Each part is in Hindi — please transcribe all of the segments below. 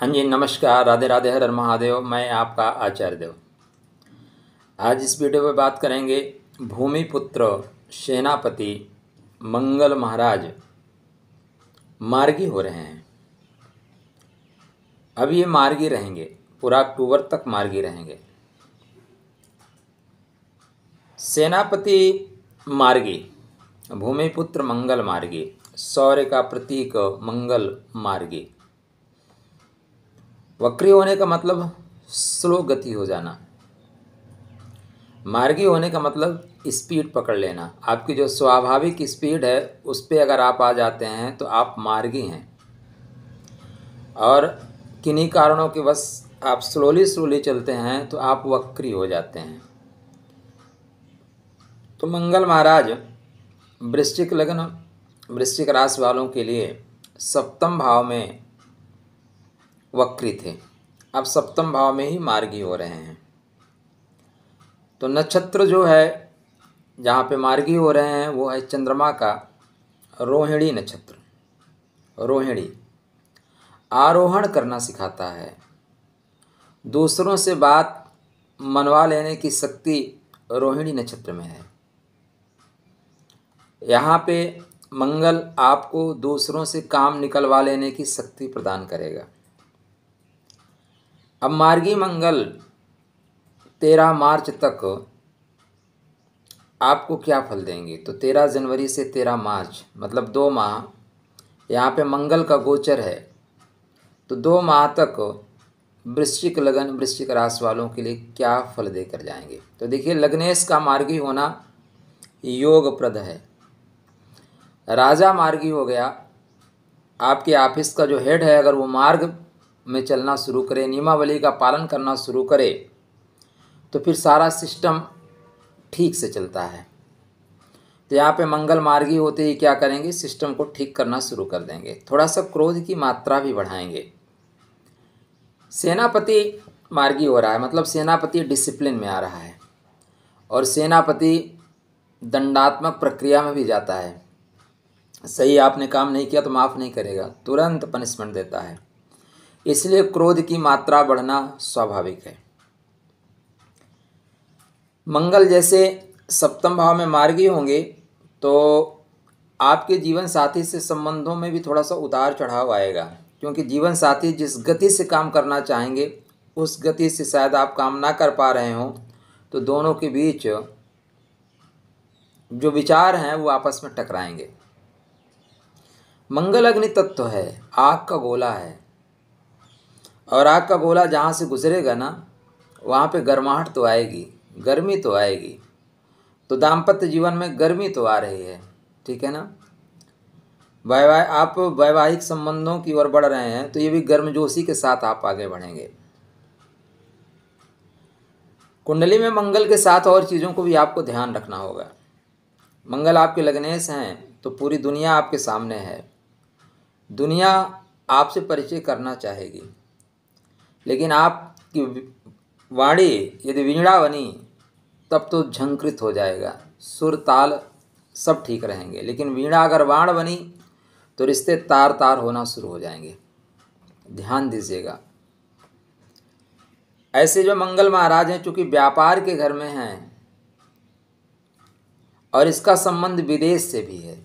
हाँ जी नमस्कार राधे राधे हर महादेव मैं आपका आचार्य देव आज इस वीडियो में बात करेंगे भूमिपुत्र सेनापति मंगल महाराज मार्गी हो रहे हैं अब ये मार्गी रहेंगे पूरा अक्टूबर तक मार्गी रहेंगे सेनापति मार्गी भूमिपुत्र मंगल मार्गी सौर्य का प्रतीक मंगल मार्गी वक्री होने का मतलब स्लो गति हो जाना मार्गी होने का मतलब स्पीड पकड़ लेना आपकी जो स्वाभाविक स्पीड है उस पर अगर आप आ जाते हैं तो आप मार्गी हैं और किन्हीं कारणों के बस आप स्लोली स्लोली चलते हैं तो आप वक्री हो जाते हैं तो मंगल महाराज वृश्चिक लग्न वृश्चिक राशि वालों के लिए सप्तम भाव में वक्री थे अब सप्तम भाव में ही मार्गी हो रहे हैं तो नक्षत्र जो है जहाँ पे मार्गी हो रहे हैं वो है चंद्रमा का रोहिणी नक्षत्र रोहिणी आरोहण करना सिखाता है दूसरों से बात मनवा लेने की शक्ति रोहिणी नक्षत्र में है यहाँ पे मंगल आपको दूसरों से काम निकलवा लेने की शक्ति प्रदान करेगा अब मार्गी मंगल तेरह मार्च तक आपको क्या फल देंगे तो तेरह जनवरी से तेरह मार्च मतलब दो माह यहाँ पे मंगल का गोचर है तो दो माह तक वृश्चिक लगन वृश्चिक राशि वालों के लिए क्या फल देकर जाएंगे तो देखिए लग्नेश का मार्गी होना योगप्रद है राजा मार्गी हो गया आपके ऑफिस का जो हेड है अगर वो मार्ग में चलना शुरू करें नियमावली का पालन करना शुरू करे तो फिर सारा सिस्टम ठीक से चलता है तो यहाँ पे मंगल मार्गी होते ही क्या करेंगे सिस्टम को ठीक करना शुरू कर देंगे थोड़ा सा क्रोध की मात्रा भी बढ़ाएंगे सेनापति मार्गी हो रहा है मतलब सेनापति डिसिप्लिन में आ रहा है और सेनापति दंडात्मक प्रक्रिया में भी जाता है सही आपने काम नहीं किया तो माफ़ नहीं करेगा तुरंत पनिशमेंट देता है इसलिए क्रोध की मात्रा बढ़ना स्वाभाविक है मंगल जैसे सप्तम भाव में मार्गी होंगे तो आपके जीवन साथी से संबंधों में भी थोड़ा सा उतार चढ़ाव आएगा क्योंकि जीवन साथी जिस गति से काम करना चाहेंगे उस गति से शायद आप काम ना कर पा रहे हों तो दोनों के बीच जो विचार हैं वो आपस में टकराएंगे मंगल अग्नि तत्व है आग का गोला है और आग का गोला जहाँ से गुजरेगा ना वहाँ पे गर्माहट तो आएगी गर्मी तो आएगी तो दाम्पत्य जीवन में गर्मी तो आ रही है ठीक है ना वैवाह आप वैवाहिक संबंधों की ओर बढ़ रहे हैं तो ये भी गर्मजोशी के साथ आप आगे बढ़ेंगे कुंडली में मंगल के साथ और चीज़ों को भी आपको ध्यान रखना होगा मंगल आपके लग्नेश हैं तो पूरी दुनिया आपके सामने है दुनिया आपसे परिचय करना चाहेगी लेकिन आपकी वाणी यदि वीणा बनी तब तो झंकृत हो जाएगा सुर ताल सब ठीक रहेंगे लेकिन वीणा अगर वाण बनी तो रिश्ते तार तार होना शुरू हो जाएंगे ध्यान दीजिएगा ऐसे जो मंगल महाराज हैं चूँकि व्यापार के घर में हैं और इसका संबंध विदेश से भी है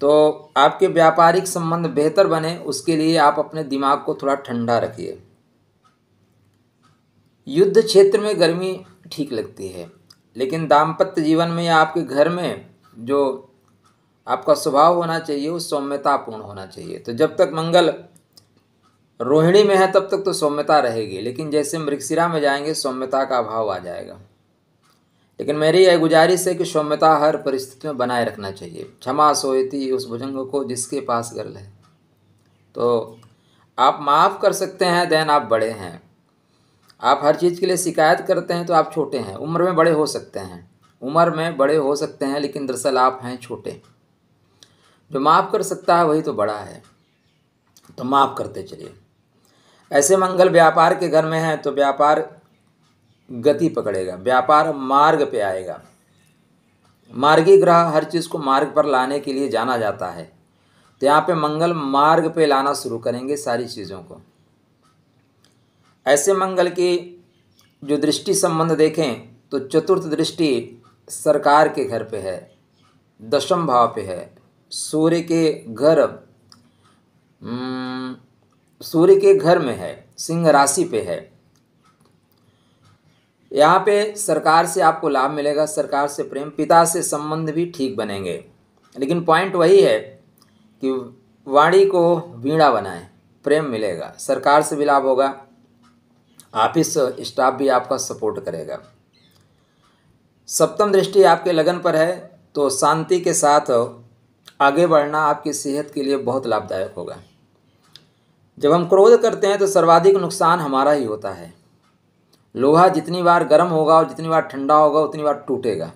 तो आपके व्यापारिक संबंध बेहतर बने उसके लिए आप अपने दिमाग को थोड़ा ठंडा रखिए युद्ध क्षेत्र में गर्मी ठीक लगती है लेकिन दाम्पत्य जीवन में या आपके घर में जो आपका स्वभाव होना चाहिए वो सौम्यतापूर्ण होना चाहिए तो जब तक मंगल रोहिणी में है तब तक तो सौम्यता रहेगी लेकिन जैसे मृगशिरा में जाएंगे सौम्यता का अभाव आ जाएगा लेकिन मेरी यह गुजारिश है कि सौम्यता हर परिस्थिति में बनाए रखना चाहिए क्षमा सोयती उस भुजंग को जिसके पास गर्ल है तो आप माफ़ कर सकते हैं देन आप बड़े हैं आप हर चीज़ के लिए शिकायत करते हैं तो आप छोटे हैं उम्र में बड़े हो सकते हैं उम्र में बड़े हो सकते हैं लेकिन दरअसल आप हैं छोटे जो माफ़ कर सकता है वही तो बड़ा है तो माफ़ करते चलिए ऐसे मंगल व्यापार के घर में हैं तो व्यापार गति पकड़ेगा व्यापार मार्ग पे आएगा मार्गी ग्रह हर चीज़ को मार्ग पर लाने के लिए जाना जाता है तो यहाँ पे मंगल मार्ग पे लाना शुरू करेंगे सारी चीज़ों को ऐसे मंगल की जो दृष्टि संबंध देखें तो चतुर्थ दृष्टि सरकार के घर पे है दशम भाव पे है सूर्य के घर सूर्य के घर में है सिंह राशि पे है यहाँ पे सरकार से आपको लाभ मिलेगा सरकार से प्रेम पिता से संबंध भी ठीक बनेंगे लेकिन पॉइंट वही है कि वाणी को वीणा बनाएं प्रेम मिलेगा सरकार से भी लाभ होगा ऑफिस स्टाफ भी आपका सपोर्ट करेगा सप्तम दृष्टि आपके लगन पर है तो शांति के साथ आगे बढ़ना आपकी सेहत के लिए बहुत लाभदायक होगा जब हम क्रोध करते हैं तो सर्वाधिक नुकसान हमारा ही होता है लोहा जितनी बार गर्म होगा और जितनी बार ठंडा होगा उतनी बार टूटेगा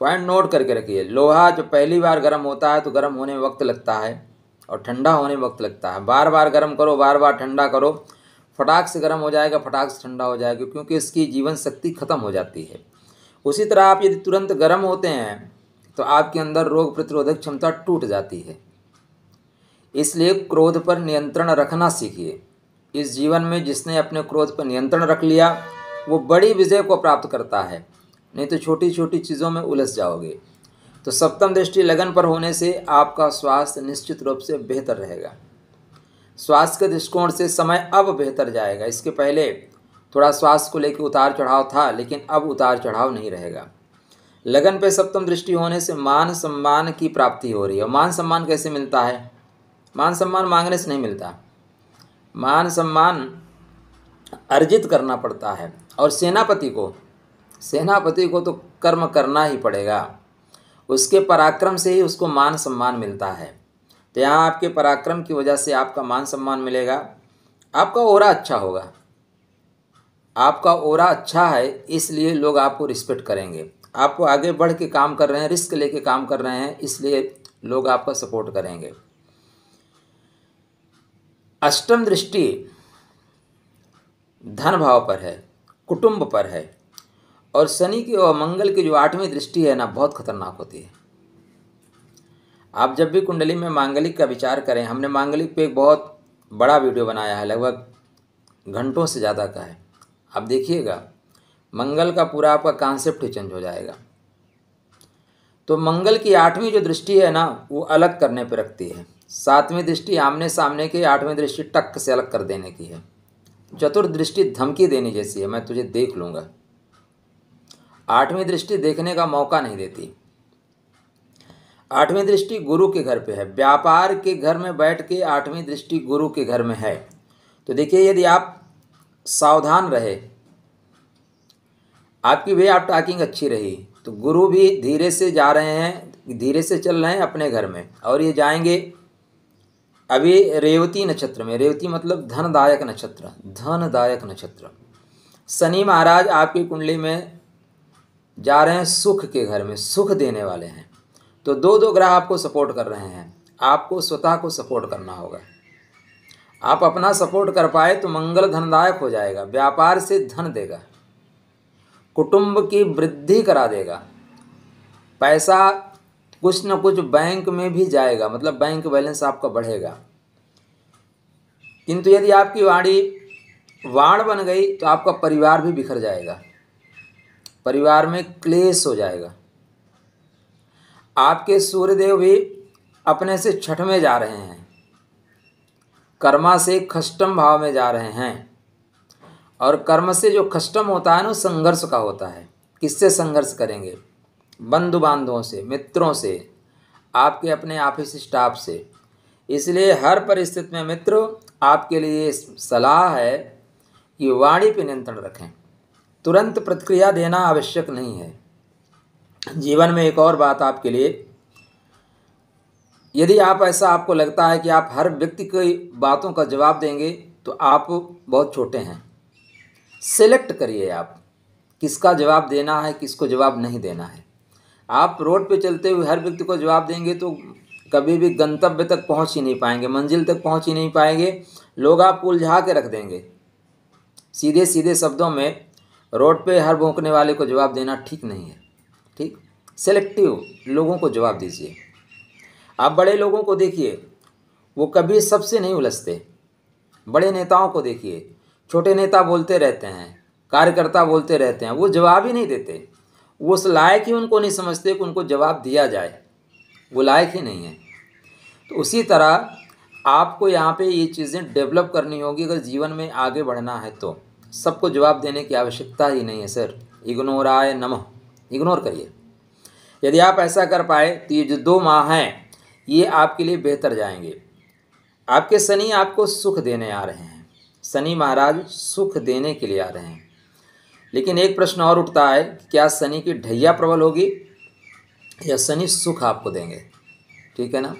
पॉइंट नोट करके रखिए लोहा जो पहली बार गर्म होता है तो गर्म होने में वक्त लगता है और ठंडा होने में वक्त लगता है बार बार गर्म करो बार बार ठंडा करो फटाक से गर्म हो जाएगा फटाक से ठंडा हो जाएगा क्योंकि इसकी जीवन शक्ति खत्म हो जाती है उसी तरह आप यदि तुरंत गर्म होते हैं तो आपके अंदर रोग प्रतिरोधक क्षमता टूट जाती है इसलिए क्रोध पर नियंत्रण रखना सीखिए इस जीवन में जिसने अपने क्रोध पर नियंत्रण रख लिया वो बड़ी विजय को प्राप्त करता है नहीं तो छोटी छोटी चीज़ों में उलझ जाओगे तो सप्तम दृष्टि लगन पर होने से आपका स्वास्थ्य निश्चित रूप से बेहतर रहेगा स्वास्थ्य के दृष्टिकोण से समय अब बेहतर जाएगा इसके पहले थोड़ा स्वास्थ्य को लेकर उतार चढ़ाव था लेकिन अब उतार चढ़ाव नहीं रहेगा लगन पे सप्तम दृष्टि होने से मान सम्मान की प्राप्ति हो रही है मान सम्मान कैसे मिलता है मान सम्मान मांगने से नहीं मिलता मान सम्मान अर्जित करना पड़ता है और सेनापति को सेनापति को तो कर्म करना ही पड़ेगा उसके पराक्रम से ही उसको मान सम्मान मिलता है तो यहाँ आपके पराक्रम की वजह से आपका मान सम्मान मिलेगा आपका ओरा अच्छा होगा आपका ओरा अच्छा है इसलिए लोग आपको रिस्पेक्ट करेंगे आपको आगे बढ़ के काम कर रहे हैं रिस्क लेके काम कर रहे हैं इसलिए लोग आपका सपोर्ट करेंगे अष्टम दृष्टि धन भाव पर है कुटुंब पर है और शनि की और मंगल की जो आठवीं दृष्टि है ना बहुत खतरनाक होती है आप जब भी कुंडली में मांगलिक का विचार करें हमने मांगलिक पे एक बहुत बड़ा वीडियो बनाया है लगभग घंटों से ज़्यादा का है आप देखिएगा मंगल का पूरा आपका कॉन्सेप्ट ही चेंज हो जाएगा तो मंगल की आठवीं जो दृष्टि है ना वो अलग करने पर रखती है सातवीं दृष्टि आमने सामने की आठवीं दृष्टि टक से अलग कर देने की है चतुर्दृष्टि धमकी देने जैसी है मैं तुझे देख लूँगा आठवीं दृष्टि देखने का मौका नहीं देती आठवीं दृष्टि गुरु के घर पे है व्यापार के घर में बैठ के आठवीं दृष्टि गुरु के घर में है तो देखिए यदि आप सावधान रहे आपकी वे आप टाकिंग अच्छी रही तो गुरु भी धीरे से जा रहे हैं धीरे से चल रहे हैं अपने घर में और ये जाएंगे अभी रेवती नक्षत्र में रेवती मतलब धनदायक नक्षत्र धनदायक नक्षत्र शनि महाराज आपकी कुंडली में जा रहे हैं सुख के घर में सुख देने वाले हैं तो दो दो ग्रह आपको सपोर्ट कर रहे हैं आपको स्वतः को सपोर्ट करना होगा आप अपना सपोर्ट कर पाए तो मंगल धनदायक हो जाएगा व्यापार से धन देगा कुटुंब की वृद्धि करा देगा पैसा कुछ ना कुछ बैंक में भी जाएगा मतलब बैंक बैलेंस आपका बढ़ेगा किंतु यदि आपकी वाड़ी वाड़ बन गई तो आपका परिवार भी बिखर जाएगा परिवार में क्लेश हो जाएगा आपके सूर्यदेव भी अपने से छठ में जा रहे हैं कर्मा से खष्टम भाव में जा रहे हैं और कर्म से जो खष्टम होता है ना संघर्ष का होता है किससे संघर्ष करेंगे बंधु बांधवों से मित्रों से आपके अपने ऑफिस स्टाफ से इसलिए हर परिस्थिति में मित्र आपके लिए सलाह है कि वाणी पर नियंत्रण रखें तुरंत प्रतिक्रिया देना आवश्यक नहीं है जीवन में एक और बात आपके लिए यदि आप ऐसा आपको लगता है कि आप हर व्यक्ति की बातों का जवाब देंगे तो आप बहुत छोटे हैं सेलेक्ट करिए आप किसका जवाब देना है किसको जवाब नहीं देना है आप रोड पे चलते हुए हर व्यक्ति को जवाब देंगे तो कभी भी गंतव्य तक पहुंच ही नहीं पाएंगे मंजिल तक पहुंच ही नहीं पाएंगे लोग आपको उलझा के रख देंगे सीधे सीधे शब्दों में रोड पे हर भोंकने वाले को जवाब देना ठीक नहीं है ठीक सेलेक्टिव लोगों को जवाब दीजिए आप बड़े लोगों को देखिए वो कभी सबसे नहीं उलझते बड़े नेताओं को देखिए छोटे नेता बोलते रहते हैं कार्यकर्ता बोलते रहते हैं वो जवाब ही नहीं देते वो उस लायक ही उनको नहीं समझते कि उनको जवाब दिया जाए वो लायक ही नहीं है तो उसी तरह आपको यहाँ पे ये चीज़ें डेवलप करनी होगी अगर जीवन में आगे बढ़ना है तो सबको जवाब देने की आवश्यकता ही नहीं है सर इग्नोर आए नम इग्नोर करिए यदि आप ऐसा कर पाए तो ये जो दो माह हैं ये आपके लिए बेहतर जाएंगे आपके शनि आपको सुख देने आ रहे हैं शनि महाराज सुख देने के लिए आ रहे हैं लेकिन एक प्रश्न और उठता है कि क्या शनि की ढैया प्रबल होगी या शनि सुख आपको देंगे ठीक है ना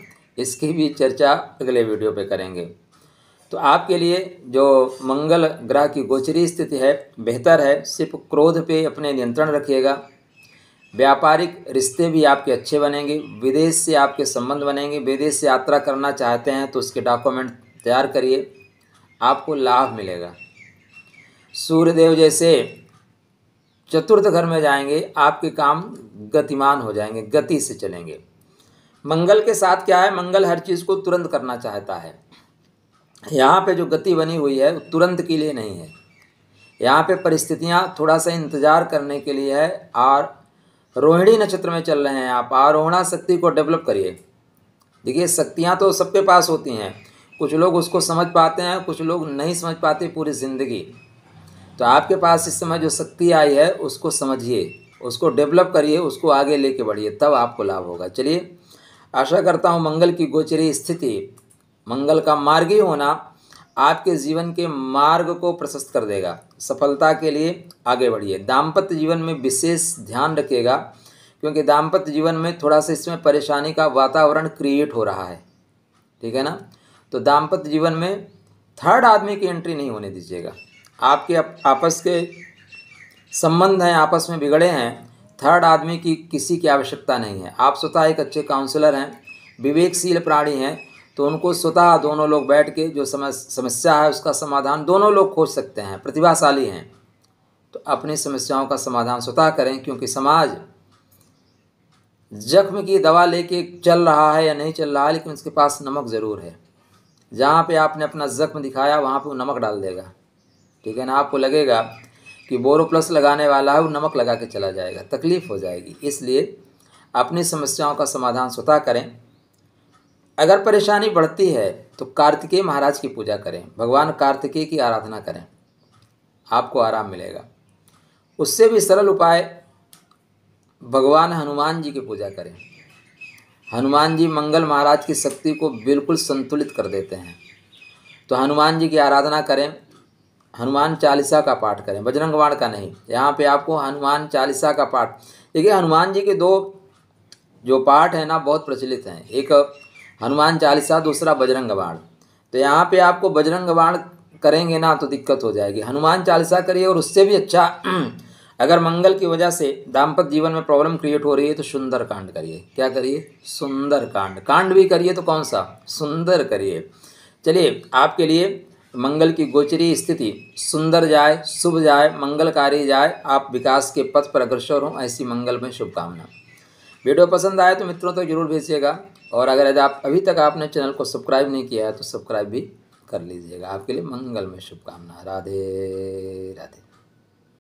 इसकी भी चर्चा अगले वीडियो पे करेंगे तो आपके लिए जो मंगल ग्रह की गोचरी स्थिति है बेहतर है सिर्फ क्रोध पे अपने नियंत्रण रखिएगा व्यापारिक रिश्ते भी आपके अच्छे बनेंगे विदेश से आपके संबंध बनेंगे विदेश से यात्रा करना चाहते हैं तो उसके डॉक्यूमेंट तैयार करिए आपको लाभ मिलेगा सूर्यदेव जैसे चतुर्थ घर में जाएंगे आपके काम गतिमान हो जाएंगे गति से चलेंगे मंगल के साथ क्या है मंगल हर चीज़ को तुरंत करना चाहता है यहाँ पे जो गति बनी हुई है तुरंत के लिए नहीं है यहाँ पे परिस्थितियाँ थोड़ा सा इंतज़ार करने के लिए है और रोहिणी नक्षत्र में चल रहे हैं आप आरोहणा शक्ति को डेवलप करिए देखिए शक्तियाँ तो सबके पास होती हैं कुछ लोग उसको समझ पाते हैं कुछ लोग नहीं समझ पाते पूरी ज़िंदगी तो आपके पास इस समय जो शक्ति आई है उसको समझिए उसको डेवलप करिए उसको आगे लेके बढ़िए तब आपको लाभ होगा चलिए आशा करता हूँ मंगल की गोचरी स्थिति मंगल का मार्ग ही होना आपके जीवन के मार्ग को प्रशस्त कर देगा सफलता के लिए आगे बढ़िए दाम्पत्य जीवन में विशेष ध्यान रखिएगा क्योंकि दाम्पत्य जीवन में थोड़ा सा इसमें परेशानी का वातावरण क्रिएट हो रहा है ठीक है ना तो दाम्पत्य जीवन में थर्ड आदमी की एंट्री नहीं होने दीजिएगा आपके आपस के संबंध हैं आपस में बिगड़े हैं थर्ड आदमी की किसी की आवश्यकता नहीं है आप स्वतः एक अच्छे काउंसलर हैं विवेकशील प्राणी हैं तो उनको स्वतः दोनों लोग बैठ के जो समस्या है उसका समाधान दोनों लोग खोज सकते हैं प्रतिभाशाली हैं तो अपनी समस्याओं का समाधान स्वतः करें क्योंकि समाज जख्म की दवा लेके चल रहा है या नहीं चल रहा है लेकिन उसके पास नमक ज़रूर है जहाँ पे आपने अपना जख्म दिखाया वहाँ पे वो नमक डाल देगा ठीक है ना आपको लगेगा कि बोरो प्लस लगाने वाला है वो नमक लगा के चला जाएगा तकलीफ़ हो जाएगी इसलिए अपनी समस्याओं का समाधान स्वतः करें अगर परेशानी बढ़ती है तो कार्तिकेय महाराज की पूजा करें भगवान कार्तिकेय की आराधना करें आपको आराम मिलेगा उससे भी सरल उपाय भगवान हनुमान जी की पूजा करें हनुमान जी मंगल महाराज की शक्ति को बिल्कुल संतुलित कर देते हैं तो हनुमान जी की आराधना करें हनुमान चालीसा का पाठ करें बजरंग बाण का नहीं यहाँ पे आपको हनुमान चालीसा का पाठ देखिए हनुमान जी के दो जो पाठ हैं ना बहुत प्रचलित हैं एक हनुमान चालीसा दूसरा बजरंग बाण तो यहाँ पे आपको बजरंग बाण करेंगे ना तो दिक्कत हो जाएगी हनुमान चालीसा करिए और उससे भी अच्छा अगर मंगल की वजह से दाम्पत्य जीवन में प्रॉब्लम क्रिएट हो रही है तो सुंदर कांड करिए क्या करिए सुंदर कांड कांड भी करिए तो कौन सा सुंदर करिए चलिए आपके लिए मंगल की गोचरी स्थिति सुंदर जाए शुभ जाए मंगलकारी जाए आप विकास के पथ पर अग्रसर हों ऐसी मंगल में शुभकामना वीडियो पसंद आए तो मित्रों तक तो जरूर भेजिएगा और अगर आप अभी तक आपने चैनल को सब्सक्राइब नहीं किया है तो सब्सक्राइब भी कर लीजिएगा आपके लिए मंगल में शुभकामना राधे राधे